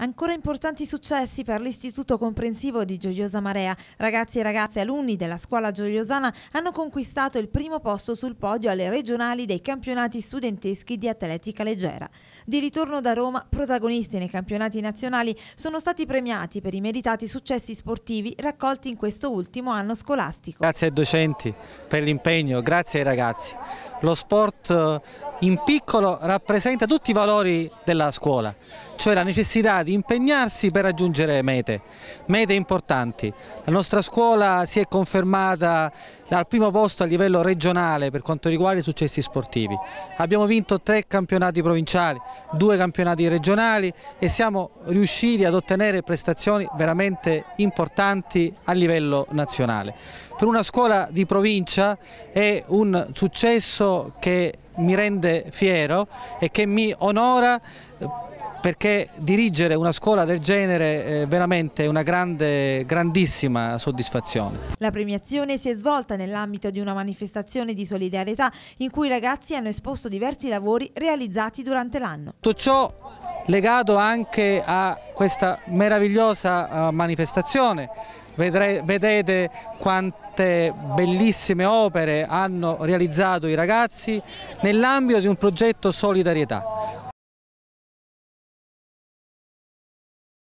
Ancora importanti successi per l'Istituto Comprensivo di Gioiosa Marea. Ragazzi e ragazze alunni della scuola gioiosana hanno conquistato il primo posto sul podio alle regionali dei campionati studenteschi di atletica leggera. Di ritorno da Roma, protagonisti nei campionati nazionali sono stati premiati per i meritati successi sportivi raccolti in questo ultimo anno scolastico. Grazie ai docenti per l'impegno, grazie ai ragazzi lo sport eh, in piccolo rappresenta tutti i valori della scuola, cioè la necessità di impegnarsi per raggiungere mete, mete importanti. La nostra scuola si è confermata al primo posto a livello regionale per quanto riguarda i successi sportivi. Abbiamo vinto tre campionati provinciali, due campionati regionali e siamo riusciti ad ottenere prestazioni veramente importanti a livello nazionale. Per una scuola di provincia è un successo che mi rende fiero e che mi onora eh, perché dirigere una scuola del genere è veramente una grande, grandissima soddisfazione. La premiazione si è svolta nell'ambito di una manifestazione di solidarietà in cui i ragazzi hanno esposto diversi lavori realizzati durante l'anno. Tutto ciò legato anche a questa meravigliosa eh, manifestazione vedete quante bellissime opere hanno realizzato i ragazzi nell'ambito di un progetto solidarietà.